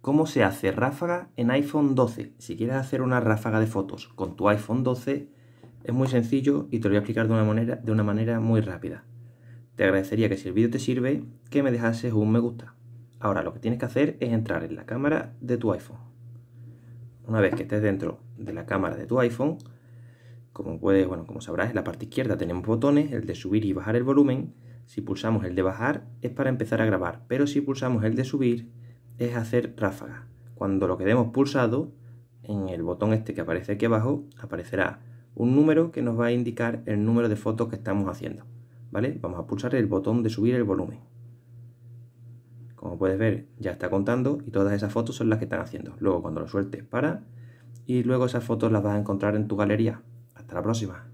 cómo se hace ráfaga en iPhone 12. Si quieres hacer una ráfaga de fotos con tu iPhone 12, es muy sencillo y te lo voy a explicar de una manera, de una manera muy rápida. Te agradecería que si el vídeo te sirve, que me dejases un me gusta. Ahora lo que tienes que hacer es entrar en la cámara de tu iPhone. Una vez que estés dentro de la cámara de tu iPhone, como puedes, bueno, como sabrás, en la parte izquierda tenemos botones, el de subir y bajar el volumen. Si pulsamos el de bajar es para empezar a grabar, pero si pulsamos el de subir es hacer ráfaga. Cuando lo quedemos pulsado, en el botón este que aparece aquí abajo, aparecerá un número que nos va a indicar el número de fotos que estamos haciendo. ¿Vale? Vamos a pulsar el botón de subir el volumen. Como puedes ver, ya está contando y todas esas fotos son las que están haciendo. Luego cuando lo sueltes para y luego esas fotos las vas a encontrar en tu galería. Hasta la próxima.